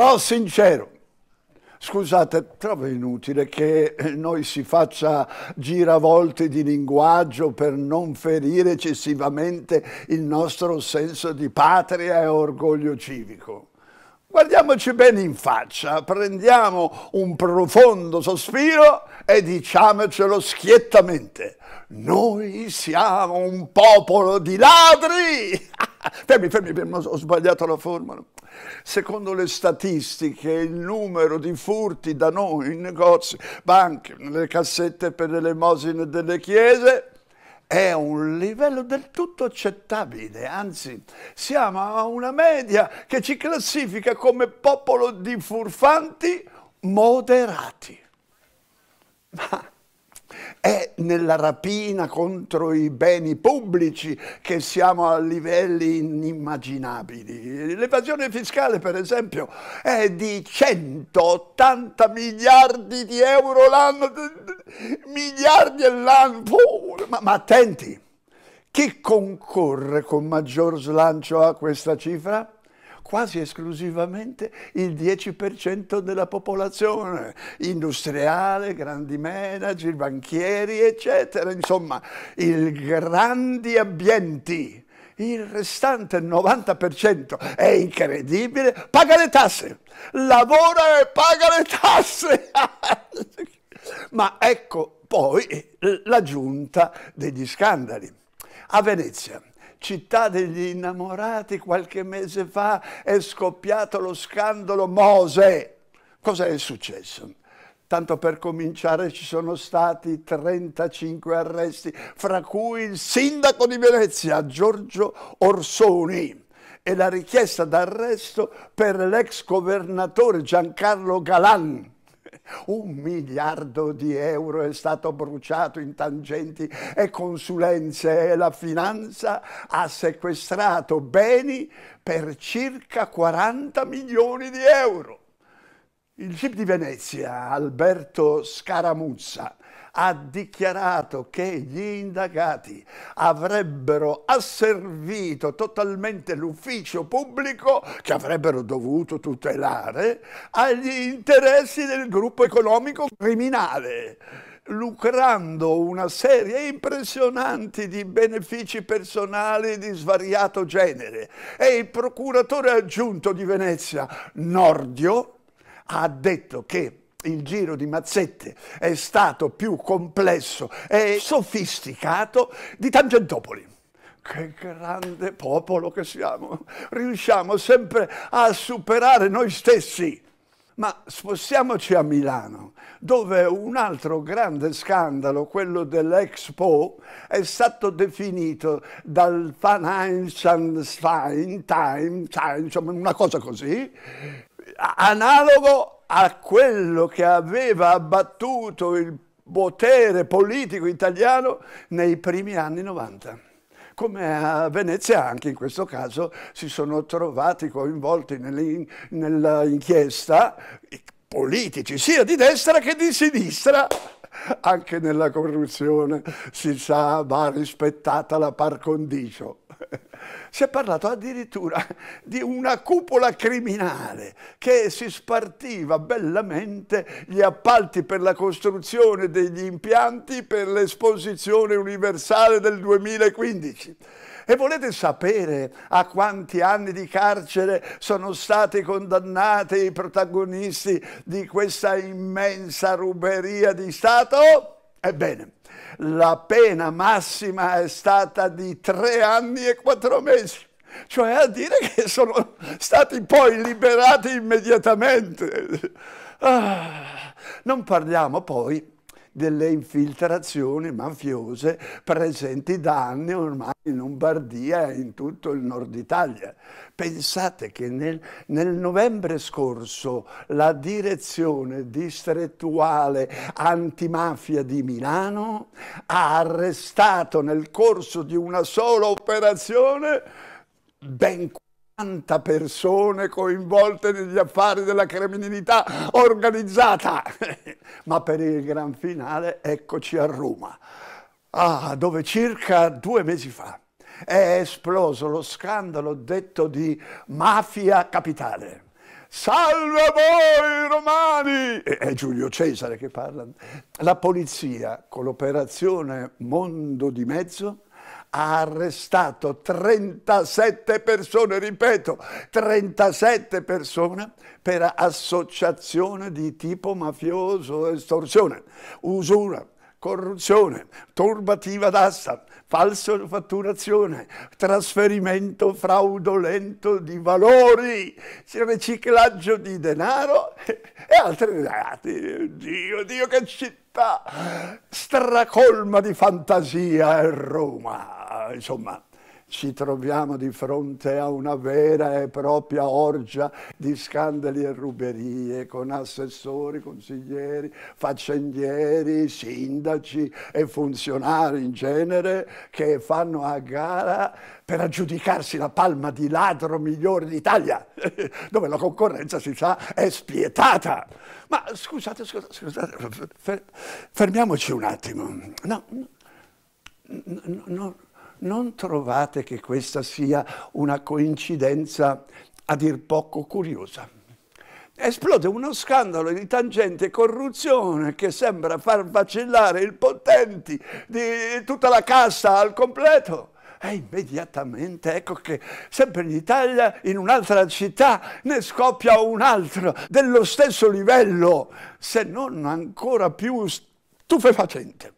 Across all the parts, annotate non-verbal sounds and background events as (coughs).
Però sincero, Scusate, trovo inutile che noi si faccia giravolte di linguaggio per non ferire eccessivamente il nostro senso di patria e orgoglio civico. Guardiamoci bene in faccia, prendiamo un profondo sospiro e diciamocelo schiettamente. Noi siamo un popolo di ladri! (laughs) fermi, fermi, fermi, ho sbagliato la formula. Secondo le statistiche, il numero di furti da noi in negozi, banche, nelle cassette per le elemosine delle chiese è un livello del tutto accettabile, anzi siamo a una media che ci classifica come popolo di furfanti moderati. Ma è nella rapina contro i beni pubblici che siamo a livelli inimmaginabili. L'evasione fiscale, per esempio, è di 180 miliardi di euro l'anno, miliardi all'anno, ma, ma attenti, chi concorre con maggior slancio a questa cifra? quasi esclusivamente il 10% della popolazione, industriale, grandi manager, banchieri, eccetera, insomma, i grandi abbienti. Il restante 90% è incredibile, paga le tasse, lavora e paga le tasse. (laughs) Ma ecco poi l'aggiunta degli scandali. A Venezia città degli innamorati qualche mese fa è scoppiato lo scandalo Mose. Cosa è successo? Tanto per cominciare ci sono stati 35 arresti, fra cui il sindaco di Venezia, Giorgio Orsoni, e la richiesta d'arresto per l'ex governatore Giancarlo Galan, un miliardo di euro è stato bruciato in tangenti e consulenze e la finanza ha sequestrato beni per circa 40 milioni di euro. Il GIP di Venezia, Alberto Scaramuzza, ha dichiarato che gli indagati avrebbero asservito totalmente l'ufficio pubblico che avrebbero dovuto tutelare agli interessi del gruppo economico criminale lucrando una serie impressionante di benefici personali di svariato genere e il procuratore aggiunto di Venezia Nordio ha detto che il giro di mazzette è stato più complesso e sofisticato di Tangentopoli. Che grande popolo che siamo! Riusciamo sempre a superare noi stessi. Ma spostiamoci a Milano, dove un altro grande scandalo, quello dell'Expo, è stato definito dal Financial Time, Time, insomma una cosa così, analogo a quello che aveva abbattuto il potere politico italiano nei primi anni 90 come a Venezia anche in questo caso si sono trovati coinvolti nell'inchiesta politici sia di destra che di sinistra anche nella corruzione si sa va rispettata la par condicio si è parlato addirittura di una cupola criminale che si spartiva bellamente gli appalti per la costruzione degli impianti per l'esposizione universale del 2015. E volete sapere a quanti anni di carcere sono stati condannati i protagonisti di questa immensa ruberia di Stato? Ebbene, la pena massima è stata di tre anni e quattro mesi, cioè a dire che sono stati poi liberati immediatamente. Ah, non parliamo poi delle infiltrazioni mafiose presenti da anni ormai in Lombardia e in tutto il nord Italia. Pensate che nel, nel novembre scorso la direzione distrettuale antimafia di Milano ha arrestato nel corso di una sola operazione ben 60 persone coinvolte negli affari della criminalità organizzata. (laughs) Ma per il gran finale eccoci a Roma, ah, dove circa due mesi fa è esploso lo scandalo detto di mafia capitale. Salve voi romani! È Giulio Cesare che parla. La polizia, con l'operazione Mondo di Mezzo, ha arrestato 37 persone, ripeto, 37 persone per associazione di tipo mafioso, estorsione, usura, corruzione, turbativa d'assa, falso fatturazione, trasferimento fraudolento di valori, riciclaggio di denaro e altri reati. Dio, Dio che ci città stracolma di fantasia è Roma, insomma ci troviamo di fronte a una vera e propria orgia di scandali e ruberie con assessori, consiglieri, faccendieri, sindaci e funzionari in genere che fanno a gara per aggiudicarsi la palma di ladro migliore d'Italia, (laughs) dove la concorrenza si sa è spietata. Ma scusate, scusate, scusate fermiamoci un attimo. No, no, no non trovate che questa sia una coincidenza a dir poco curiosa? Esplode uno scandalo di tangente corruzione che sembra far vacillare il potenti di tutta la cassa al completo e immediatamente ecco che sempre in Italia, in un'altra città, ne scoppia un altro dello stesso livello, se non ancora più stupefacente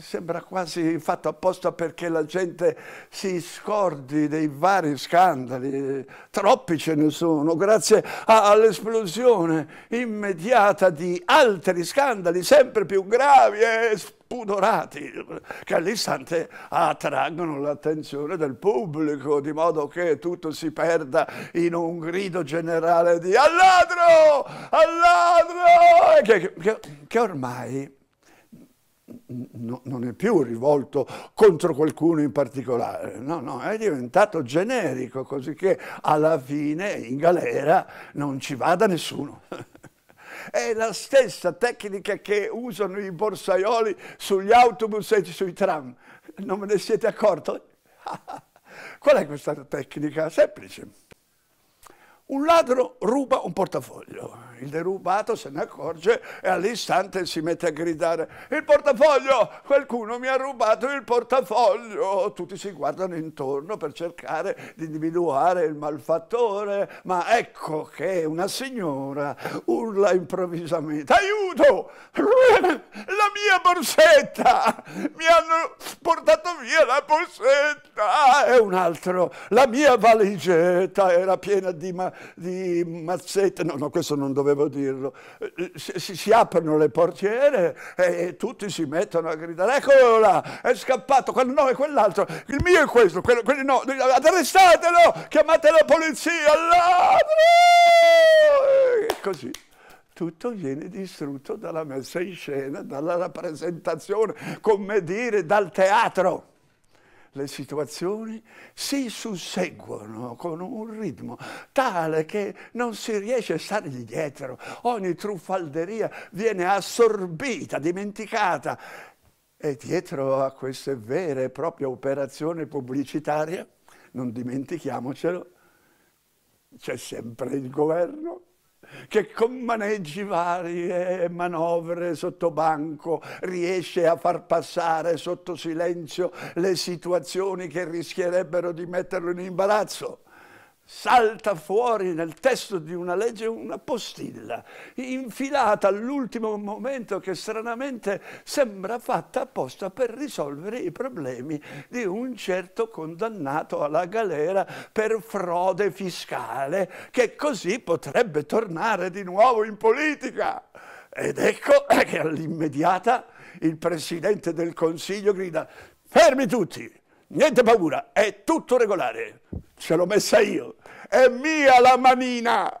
sembra quasi fatto apposta perché la gente si scordi dei vari scandali, troppi ce ne sono, grazie all'esplosione immediata di altri scandali sempre più gravi e spudorati che all'istante attraggono l'attenzione del pubblico di modo che tutto si perda in un grido generale di al ladro, al ladro, che, che, che ormai no, non è più rivolto contro qualcuno in particolare, no, no, è diventato generico, così che alla fine in galera non ci vada nessuno. (laughs) È la stessa tecnica che usano i borsaioli sugli autobus e sui tram. Non ve ne siete accorti? (laughs) Qual è questa tecnica? Semplice. Un ladro ruba un portafoglio, il derubato se ne accorge e all'istante si mette a gridare il portafoglio, qualcuno mi ha rubato il portafoglio. Tutti si guardano intorno per cercare di individuare il malfattore, ma ecco che una signora urla improvvisamente aiuto, la mia borsetta, mi hanno portato via la borsetta e un altro, la mia valigetta era piena di, ma di mazzette, no, no, questo non doveva dovevo dirlo, eh, si, si aprono le portiere e, tutti si mettono a gridare, eccolo là, è scappato, quello no è quell'altro, il mio è questo, quello, quello no, arrestatelo, chiamate la polizia, ladro! E così tutto viene distrutto dalla messa in scena, dalla rappresentazione, come dire, dal teatro le situazioni si susseguono con un ritmo tale che non si riesce a stargli dietro. Ogni truffalderia viene assorbita, dimenticata. E dietro a queste vere e proprie operazioni pubblicitarie, non dimentichiamocelo, c'è sempre il governo che con maneggi varie e manovre sotto banco riesce a far passare sotto silenzio le situazioni che rischierebbero di metterlo in imbarazzo salta fuori nel testo di una legge una postilla infilata all'ultimo momento che stranamente sembra fatta apposta per risolvere i problemi di un certo condannato alla galera per frode fiscale che così potrebbe tornare di nuovo in politica. Ed ecco (coughs) che all'immediata il Presidente del Consiglio grida fermi tutti, niente paura, è tutto regolare ce l'ho messa io, è mia la manina.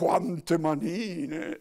quante manine!